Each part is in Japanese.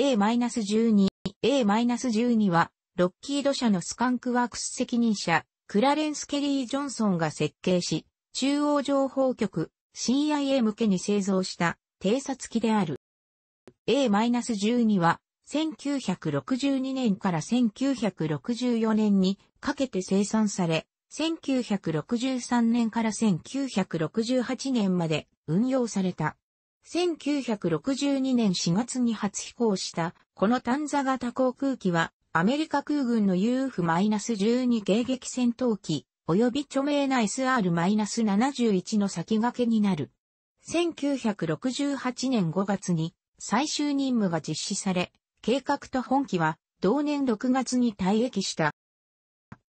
A-12、A-12 は、ロッキード社のスカンクワークス責任者、クラレンス・ケリー・ジョンソンが設計し、中央情報局 CIA 向けに製造した偵察機である。A-12 は、1962年から1964年にかけて生産され、1963年から1968年まで運用された。1962年4月に初飛行した、この短座型航空機は、アメリカ空軍の UF-12 迎撃戦闘機、及び著名な SR-71 の先駆けになる。1968年5月に最終任務が実施され、計画と本機は同年6月に退役した。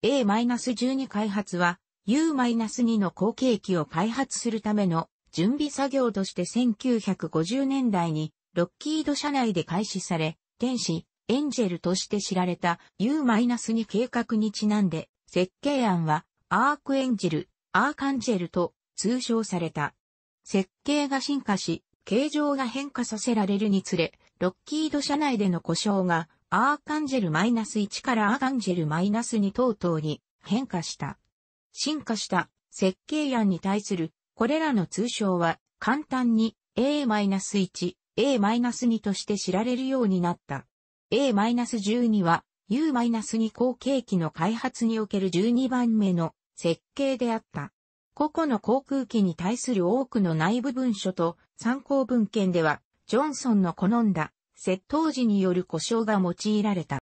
A-12 開発は U-2 の後継機を開発するための準備作業として1950年代にロッキード社内で開始され、天使、エンジェルとして知られた U-2 計画にちなんで、設計案はアークエンジェル、アーカンジェルと通称された。設計が進化し、形状が変化させられるにつれ、ロッキード社内での故障がアーカンジェル -1 からアーカンジェル -2 等々に変化した。進化した設計案に対するこれらの通称は簡単に A-1、A-2 として知られるようになった。A-12 は U-2 後継機の開発における12番目の設計であった。個々の航空機に対する多くの内部文書と参考文献では、ジョンソンの好んだ窃盗時による故障が用いられた。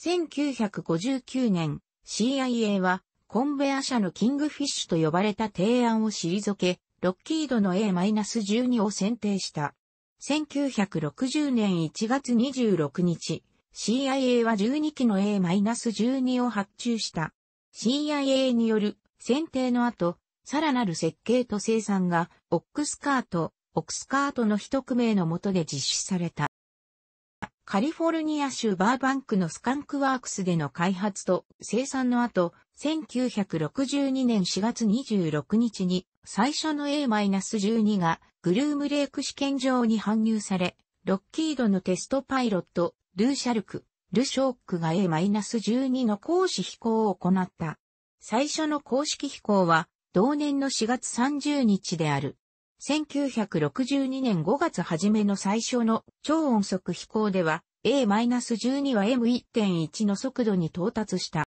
1959年、CIA はコンベア社のキングフィッシュと呼ばれた提案を退け、ロッキードの A-12 を選定した。1960年1月26日、CIA は12機の A-12 を発注した。CIA による選定の後、さらなる設計と生産が、オックスカート、オックスカートの一組名のとで実施された。カリフォルニア州バーバンクのスカンクワークスでの開発と生産の後、1962年4月26日に最初の A-12 がグルームレーク試験場に搬入され、ロッキードのテストパイロット、ルーシャルク、ルショークが A-12 の講師飛行を行った。最初の公式飛行は同年の4月30日である。1962年5月初めの最初の超音速飛行では A-12 は M1.1 の速度に到達した。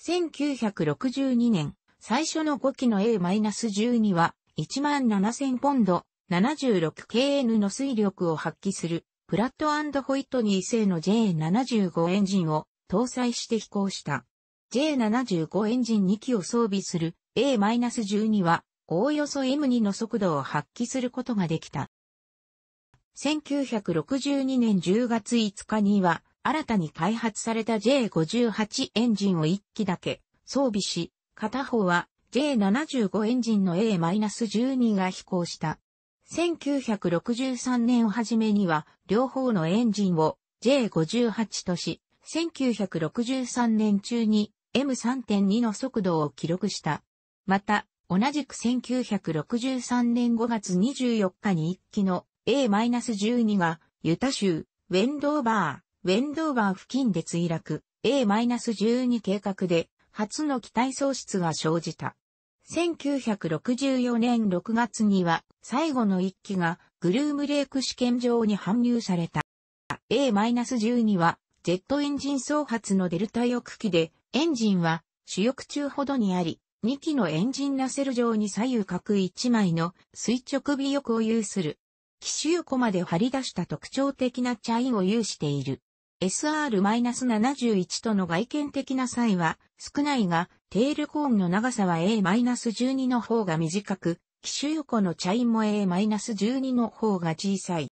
1962年、最初の5機の A-12 は17,000ポンド 76KN の水力を発揮するプラットホイットニー製の J75 エンジンを搭載して飛行した。J75 エンジン2機を装備する A-12 はおおよそ M2 の速度を発揮することができた。1962年10月5日には、新たに開発された J58 エンジンを1機だけ装備し、片方は J75 エンジンの A-12 が飛行した。1963年初めには両方のエンジンを J58 とし、1963年中に M3.2 の速度を記録した。また、同じく1963年5月24日に1機の A-12 がユタ州ウェンドーバー、ウェンドーバー付近で墜落 A-12 計画で初の機体喪失が生じた。1964年6月には最後の1機がグルームレーク試験場に搬入された。A-12 はジェットエンジン総発のデルタ翼機でエンジンは主翼中ほどにあり、2機のエンジンナセル上に左右各1枚の垂直尾翼を有する。機種横まで張り出した特徴的なチャインを有している。SR-71 との外見的な際は少ないが、テールコーンの長さは A-12 の方が短く、機種横のチャインも A-12 の方が小さい。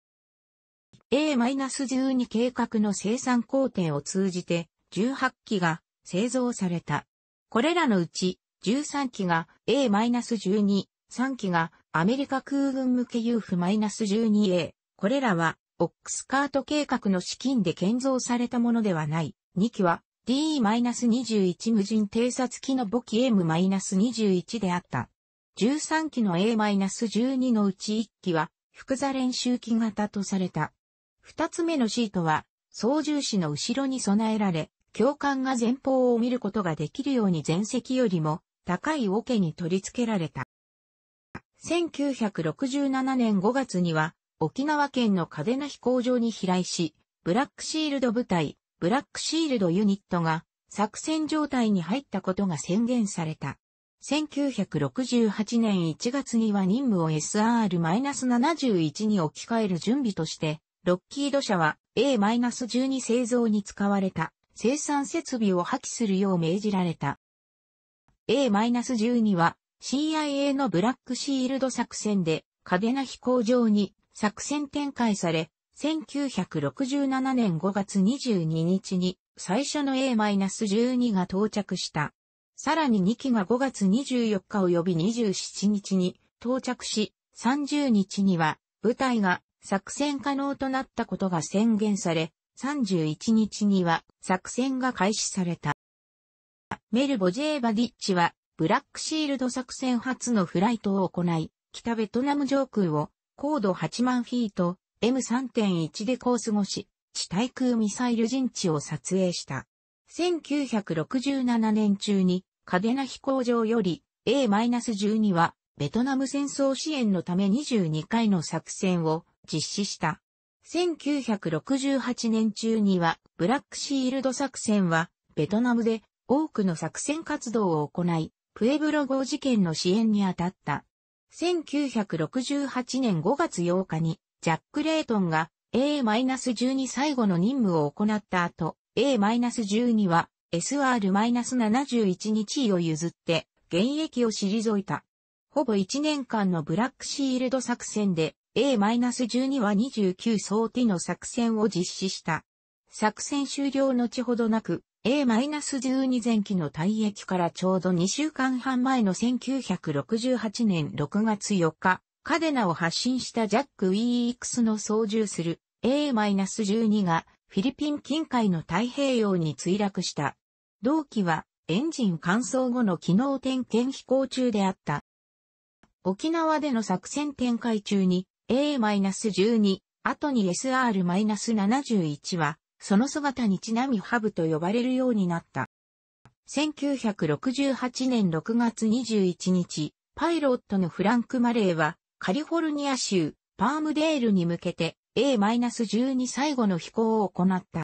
A-12 計画の生産工程を通じて18機が製造された。これらのうち13機が A-12、3機がアメリカ空軍向け UF-12A。これらは、オックスカート計画の資金で建造されたものではない。2機は d 2 1無人偵察機の母機 M-21 であった。13機の A-12 のうち1機は、複座練習機型とされた。2つ目のシートは、操縦士の後ろに備えられ、教官が前方を見ることができるように前席よりも高い桶に取り付けられた。1967年5月には、沖縄県の嘉手納飛行場に飛来し、ブラックシールド部隊、ブラックシールドユニットが作戦状態に入ったことが宣言された。1968年1月には任務を SR-71 に置き換える準備として、ロッキード社は A-12 製造に使われた生産設備を破棄するよう命じられた。A-12 は CIA のブラックシールド作戦でカデナ飛行場に作戦展開され、1967年5月22日に最初の A-12 が到着した。さらに2機が5月24日及び27日に到着し、30日には部隊が作戦可能となったことが宣言され、31日には作戦が開始された。メルボ・ジェーバディッチは、ブラックシールド作戦初のフライトを行い、北ベトナム上空を高度8万フィート M3.1 でコース越し、地対空ミサイル陣地を撮影した。1967年中にカデナ飛行場より A-12 はベトナム戦争支援のため22回の作戦を実施した。1968年中にはブラックシールド作戦はベトナムで多くの作戦活動を行い、プエブロ号事件の支援に当たった。1968年5月8日に、ジャック・レイトンが A-12 最後の任務を行った後、A-12 は SR-71 日を譲って現役を退いた。ほぼ1年間のブラックシールド作戦で A-12 は29総手の作戦を実施した。作戦終了後ほどなく、A-12 前期の退役からちょうど2週間半前の1968年6月4日、カデナを発信したジャック・ウィークスの操縦する A-12 がフィリピン近海の太平洋に墜落した。同機はエンジン乾燥後の機能点検飛行中であった。沖縄での作戦展開中に A-12、後に SR-71 はその姿にちなみハブと呼ばれるようになった。1968年6月21日、パイロットのフランク・マレーは、カリフォルニア州、パームデールに向けて A-12 最後の飛行を行った。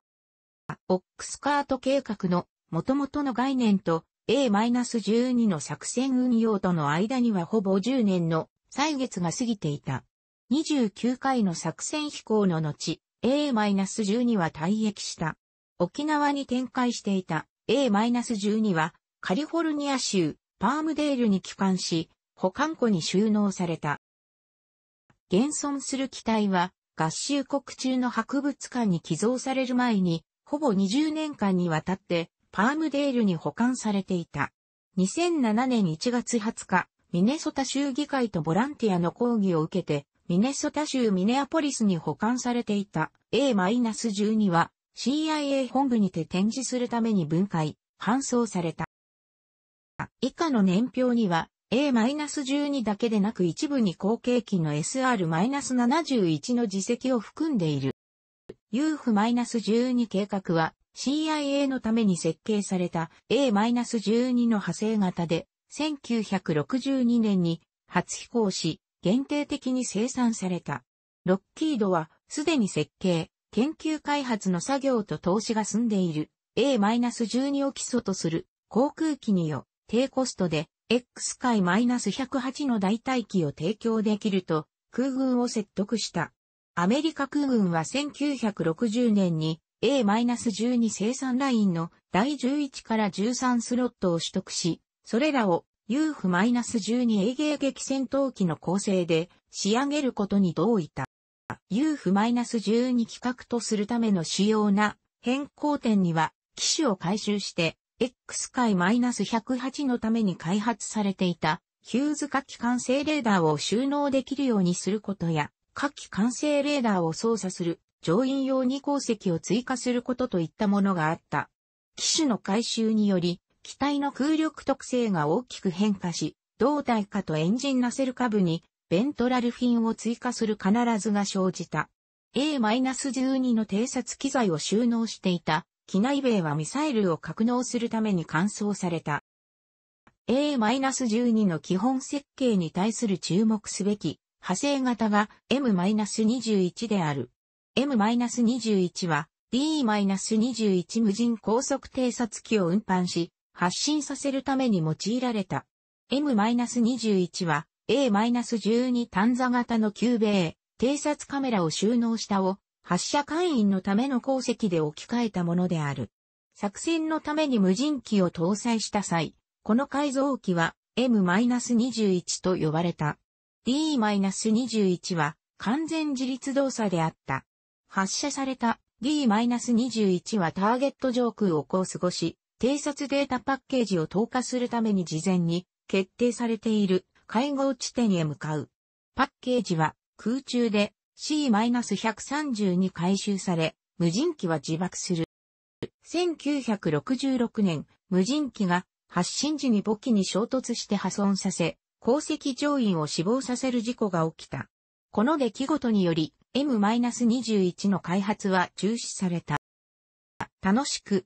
オックスカート計画の元々の概念と A-12 の作戦運用との間にはほぼ10年の歳月が過ぎていた。29回の作戦飛行の後、A-12 は退役した。沖縄に展開していた A-12 はカリフォルニア州パームデールに帰還し、保管庫に収納された。現存する機体は合衆国中の博物館に寄贈される前に、ほぼ20年間にわたってパームデールに保管されていた。2007年1月20日、ミネソタ州議会とボランティアの抗議を受けて、ミネソタ州ミネアポリスに保管されていた A-12 は CIA 本部にて展示するために分解、搬送された。以下の年表には A-12 だけでなく一部に後継機の SR-71 の自責を含んでいる。UF-12 計画は CIA のために設計された A-12 の派生型で1962年に初飛行し限定的に生産された。ロッキードは、すでに設計、研究開発の作業と投資が済んでいる A-12 を基礎とする航空機によ低コストで X 回 -108 の代替機を提供できると空軍を説得した。アメリカ空軍は1960年に A-12 生産ラインの第11から13スロットを取得し、それらを UF-12 衛芸激戦闘機の構成で仕上げることに同意た。UF-12 規格とするための主要な変更点には、機種を回収して、X 解 -108 のために開発されていた、ヒューズ火器管制レーダーを収納できるようにすることや、火器管制レーダーを操作する乗員用に鉱石を追加することといったものがあった。機種の回収により、機体の空力特性が大きく変化し、胴体下とエンジンナセル下部にベントラルフィンを追加する必ずが生じた。A-12 の偵察機材を収納していた機内米はミサイルを格納するために乾燥された。A-12 の基本設計に対する注目すべき派生型が M-21 である。M-21 は D-21 無人高速偵察機を運搬し、発信させるために用いられた。M-21 は A-12 短座型の旧米、偵察カメラを収納したを発射艦員のための鉱石で置き換えたものである。作戦のために無人機を搭載した際、この改造機は M-21 と呼ばれた。D-21 は完全自立動作であった。発射された D-21 はターゲット上空をこう過ごし、偵察データパッケージを投下するために事前に決定されている会合地点へ向かう。パッケージは空中で C-130 に回収され、無人機は自爆する。1966年、無人機が発進時に母機に衝突して破損させ、鉱石乗員を死亡させる事故が起きた。この出来事により、M-21 の開発は中止された。楽しく